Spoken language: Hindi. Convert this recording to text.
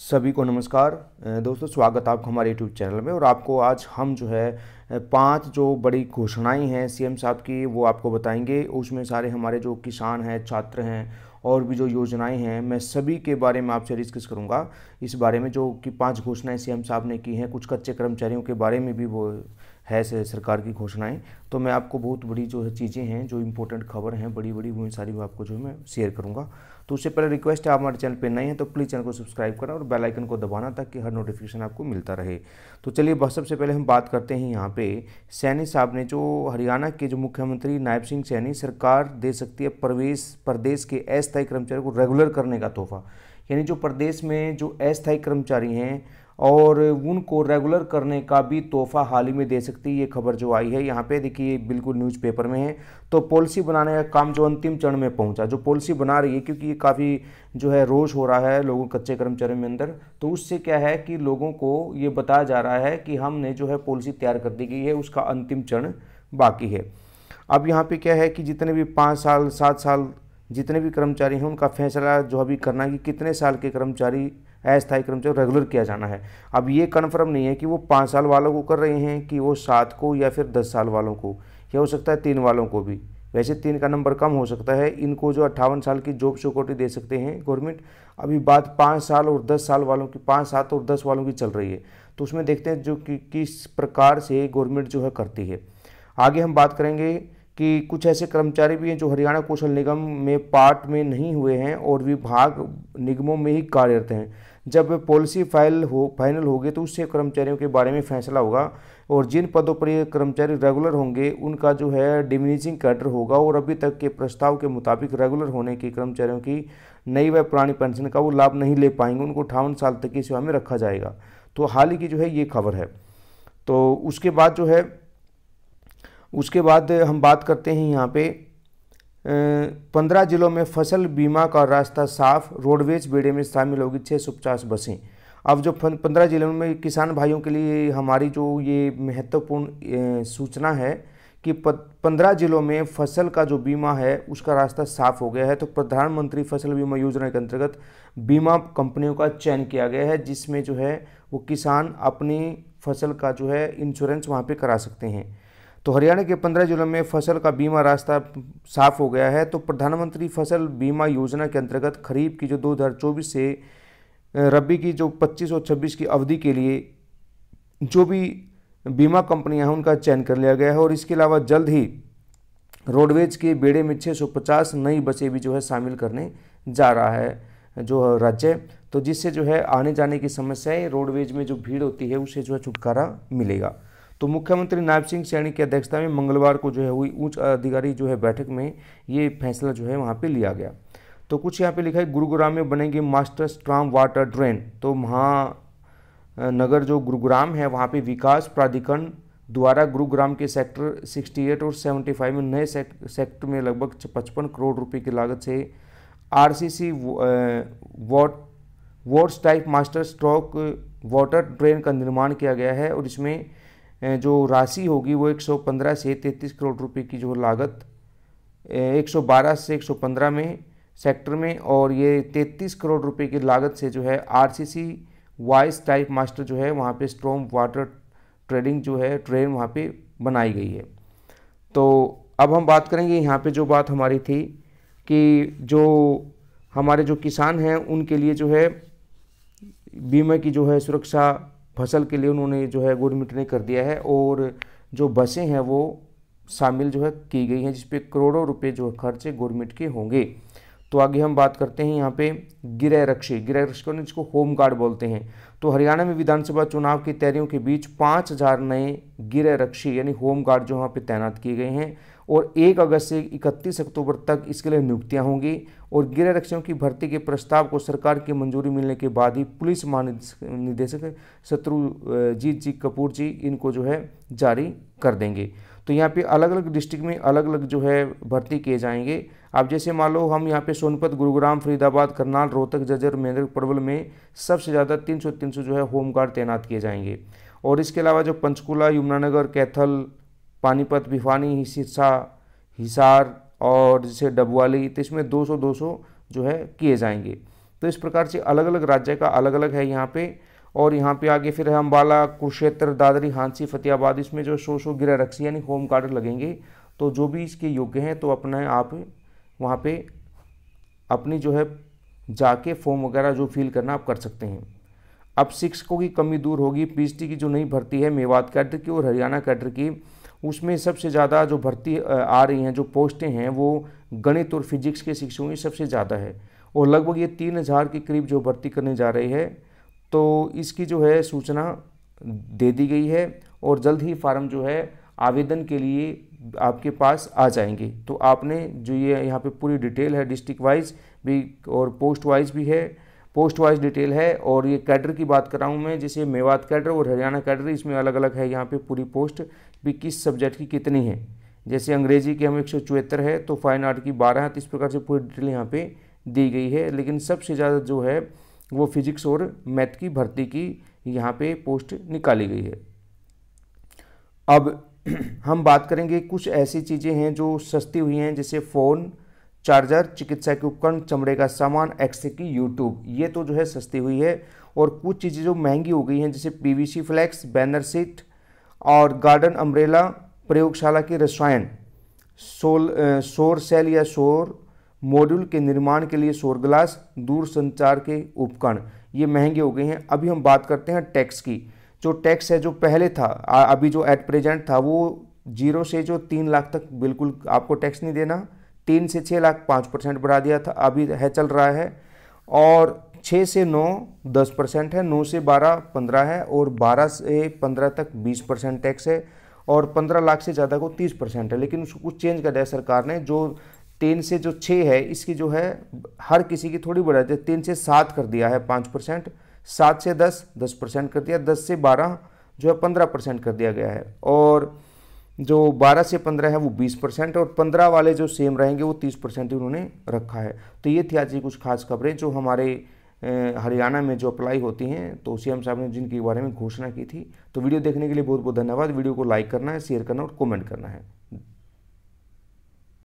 सभी को नमस्कार दोस्तों स्वागत है आपको हमारे यूट्यूब चैनल में और आपको आज हम जो है पांच जो बड़ी घोषणाएं हैं सीएम साहब की वो आपको बताएंगे उसमें सारे हमारे जो किसान हैं छात्र हैं और भी जो योजनाएं हैं मैं सभी के बारे में आपसे डिस्कस करूंगा इस बारे में जो कि पांच घोषणाएं सीएम साहब ने की हैं कुछ कच्चे कर्मचारियों के बारे में भी वो है सरकार की घोषणाएं तो मैं आपको बहुत बड़ी जो है चीज़ें हैं जो इंपॉर्टेंट खबर हैं बड़ी बड़ी वो सारी मैं आपको जो है मैं शेयर करूँगा तो उससे पहले रिक्वेस्ट है आप हमारे चैनल पर नए हैं तो प्लीज़ चैनल को सब्सक्राइब करें और बेल आइकन को दबाना ताकि हर नोटिफिकेशन आपको मिलता रहे तो चलिए बस सबसे पहले हम बात करते हैं यहाँ पे सैनी साहब ने जो हरियाणा के जो मुख्यमंत्री नायब सिंह सैनी सरकार दे सकती है प्रवेश प्रदेश के अस्थायी कर्मचारी को रेगुलर करने का तोहफा यानी जो प्रदेश में जो अस्थायी कर्मचारी हैं और उनको रेगुलर करने का भी तोहफा हाल ही में दे सकती है ये खबर जो आई है यहाँ पे देखिए बिल्कुल न्यूज़पेपर में है तो पॉलिसी बनाने का काम जो अंतिम चरण में पहुँचा जो पॉलिसी बना रही है क्योंकि ये काफ़ी जो है रोज हो रहा है लोगों कच्चे कर्मचारियों में अंदर तो उससे क्या है कि लोगों को ये बताया जा रहा है कि हमने जो है पॉलिसी तैयार कर दी गई है उसका अंतिम चरण बाकी है अब यहाँ पे क्या है कि जितने भी पाँच साल सात साल जितने भी कर्मचारी हैं उनका फैसला जो अभी करना है कि कितने साल के कर्मचारी अस्थायी कर्मचारी रेगुलर किया जाना है अब ये कन्फर्म नहीं है कि वो पाँच साल वालों को कर रहे हैं कि वो सात को या फिर दस साल वालों को या हो सकता है तीन वालों को भी वैसे तीन का नंबर कम हो सकता है इनको जो अट्ठावन साल की जॉब सिक्योरिटी दे सकते हैं गवर्नमेंट अभी बात पाँच साल और दस साल वालों की पाँच सात और दस वालों की चल रही है तो उसमें देखते हैं जो कि किस प्रकार से गवर्नमेंट जो है करती है आगे हम बात करेंगे कि कुछ ऐसे कर्मचारी भी हैं जो हरियाणा कौशल निगम में पार्ट में नहीं हुए हैं और विभाग निगमों में ही कार्यरत हैं जब पॉलिसी फाइल हो फाइनल होगी तो उससे कर्मचारियों के बारे में फैसला होगा और जिन पदों पर ये कर्मचारी रेगुलर होंगे उनका जो है डिमिनिजिंग कैडर होगा और अभी तक के प्रस्ताव के मुताबिक रेगुलर होने के कर्मचारियों की नई व पुरानी पेंशन का वो लाभ नहीं ले पाएंगे उनको अठावन साल तक की सेवा में रखा जाएगा तो हाल ही की जो है ये खबर है तो उसके बाद जो है उसके बाद हम बात करते हैं यहाँ पे पंद्रह जिलों में फसल बीमा का रास्ता साफ रोडवेज बेड़े में शामिल होगी छः सौ पचास बसें अब जो पंद्रह जिलों में किसान भाइयों के लिए हमारी जो ये महत्वपूर्ण सूचना है कि पंद्रह जिलों में फसल का जो बीमा है उसका रास्ता साफ हो गया है तो प्रधानमंत्री फसल बीमा योजना के अंतर्गत बीमा कंपनियों का चयन किया गया है जिसमें जो है वो किसान अपनी फसल का जो है इंश्योरेंस वहाँ पर करा सकते हैं तो हरियाणा के पंद्रह जिलों में फसल का बीमा रास्ता साफ हो गया है तो प्रधानमंत्री फसल बीमा योजना के अंतर्गत खरीफ की जो चौबीस से रबी की जो 25 और 26 की अवधि के लिए जो भी बीमा कंपनियां हैं उनका चयन कर लिया गया है और इसके अलावा जल्द ही रोडवेज के बेड़े में 650 नई बसें भी जो है शामिल करने जा रहा है जो राज्य तो जिससे जो है आने जाने की समस्याएं रोडवेज में जो भीड़ होती है उससे जो है छुटकारा मिलेगा तो मुख्यमंत्री नायब सिंह सैनी की अध्यक्षता में मंगलवार को जो है हुई उच्च अधिकारी जो है बैठक में ये फैसला जो है वहाँ पर लिया गया तो कुछ यहाँ पे लिखा है गुरुग्राम में बनेंगे मास्टर स्ट्राम वाटर ड्रेन तो महानगर जो गुरुग्राम है वहाँ पे विकास प्राधिकरण द्वारा गुरुग्राम के सेक्टर 68 और 75 में नए सेक्टर, में लगभग पचपन करोड़ रुपए की लागत से RCC what what's type master stroke water drain का निर्माण किया गया है और इसमें जो राशि होगी वो 115 से 33 करोड़ रुपए की जो लागत 112 से 115 में सेक्टर में और ये 33 करोड़ रुपए की लागत से जो है आरसीसी वाइस टाइप मास्टर जो है वहाँ पे स्ट्रॉम वाटर ट्रेडिंग जो है ट्रेन वहाँ पे बनाई गई है तो अब हम बात करेंगे यहाँ पे जो बात हमारी थी कि जो हमारे जो किसान हैं उनके लिए जो है बीमा की जो है सुरक्षा फसल के लिए उन्होंने जो है गुड मिटने कर दिया है और जो बसें हैं वो शामिल जो है की गई हैं जिसपे करोड़ों रुपए जो है खर्चे गवर्नमेंट के होंगे तो आगे हम बात करते हैं यहाँ पे गिरह रक्षी गृह रक्षकों ने जिसको होम गार्ड बोलते हैं तो हरियाणा में विधानसभा चुनाव की तैयारियों के बीच पाँच हज़ार नए गृह रक्षी यानी होम गार्ड जो वहाँ पे तैनात किए गए हैं और 1 अगस्त से 31 अक्टूबर तक इसके लिए नियुक्तियां होंगी और गृह रक्षकों की भर्ती के प्रस्ताव को सरकार की मंजूरी मिलने के बाद ही पुलिस महानिदेशक शत्रुजीत जी कपूर जी इनको जो है जारी कर देंगे तो यहाँ पे अलग अलग डिस्ट्रिक्ट में अलग अलग जो है भर्ती किए जाएंगे अब जैसे मान लो हम यहाँ पे सोनपत गुरुग्राम फरीदाबाद करनाल रोहतक जजर महेंद्र प्रबल में सबसे ज़्यादा 300 300 जो है होमगार्ड तैनात किए जाएंगे और इसके अलावा जो पंचकूला यमुनानगर कैथल पानीपत भिवानी सिरसा हिसार और जैसे डबवाली तो इसमें 200 200 जो है किए जाएंगे तो इस प्रकार से अलग अलग राज्य का अलग अलग है यहाँ पे और यहाँ पे आगे फिर है अम्बाला कुरुक्षेत्र दादरी हांसी फतेहाबाद इसमें जो सौ सौ गिरा रक्सी यानी होम गार्ड लगेंगे तो जो भी इसके योग्य हैं तो अपना आप वहाँ पे अपनी जो है जाके फॉर्म वगैरह जो फिल करना आप कर सकते हैं अब शिक्षकों की कमी दूर होगी पी की जो नई भर्ती है मेवात कैडर की और हरियाणा कैडर की उसमें सबसे ज़्यादा जो भर्ती आ रही हैं जो पोस्टें हैं वो गणित और फिजिक्स के शिक्षकों की सबसे ज़्यादा है और लगभग ये तीन हज़ार के करीब जो भर्ती करने जा रही है तो इसकी जो है सूचना दे दी गई है और जल्द ही फार्म जो है आवेदन के लिए आपके पास आ जाएंगे तो आपने जो ये यहाँ पे पूरी डिटेल है डिस्ट्रिक्ट वाइज भी और पोस्ट वाइज भी है पोस्ट वाइज डिटेल है और ये कैडर की बात कर रहा हूँ मैं जैसे मेवात कैडर और हरियाणा कैडर इसमें अलग अलग है यहाँ पे पूरी पोस्ट भी किस सब्जेक्ट की कितनी है जैसे अंग्रेजी की हम एक है तो फाइन आर्ट की बारह है तो इस प्रकार से पूरी डिटेल यहाँ पर दी गई है लेकिन सबसे ज़्यादा जो है वो फिजिक्स और मैथ की भर्ती की यहाँ पे पोस्ट निकाली गई है अब हम बात करेंगे कुछ ऐसी चीज़ें हैं जो सस्ती हुई हैं जैसे फ़ोन चार्जर चिकित्सा के उपकरण चमड़े का सामान एक्स की यूट्यूब ये तो जो है सस्ती हुई है और कुछ चीज़ें जो महंगी हो गई हैं जैसे पीवीसी फ्लैक्स बैनर सीट और गार्डन अम्ब्रेला प्रयोगशाला के रसायन सोल सोर सेल या सोर मॉड्यूल के निर्माण के लिए सोर ग्लास दूर संचार के उपकरण ये महंगे हो गए हैं अभी हम बात करते हैं टैक्स की जो टैक्स है जो पहले था अभी जो एट प्रेजेंट था वो जीरो से जो तीन लाख तक बिल्कुल आपको टैक्स नहीं देना तीन से छः लाख पाँच परसेंट बढ़ा दिया था अभी है चल रहा है और छः से नौ दस परसेंट है नौ से बारह पंद्रह है और बारह से पंद्रह तक बीस परसेंट टैक्स है और पंद्रह लाख से ज़्यादा को तीस परसेंट है लेकिन उसको कुछ चेंज कर दिया सरकार ने जो तीन से जो छः है इसकी जो है हर किसी की थोड़ी बढ़ा दी तीन से सात कर दिया है पाँच परसेंट सात से दस दस परसेंट कर दिया दस से बारह जो है पंद्रह परसेंट कर दिया गया है और जो 12 से 15 है वो 20 परसेंट और 15 वाले जो सेम रहेंगे वो 30 परसेंट उन्होंने रखा है तो ये थी आज की कुछ खास खबरें जो हमारे हरियाणा में जो अप्लाई होती हैं तो सी एम साहब ने जिनके बारे में घोषणा की थी तो वीडियो देखने के लिए बहुत बहुत धन्यवाद वीडियो को लाइक करना है शेयर करना और कमेंट करना है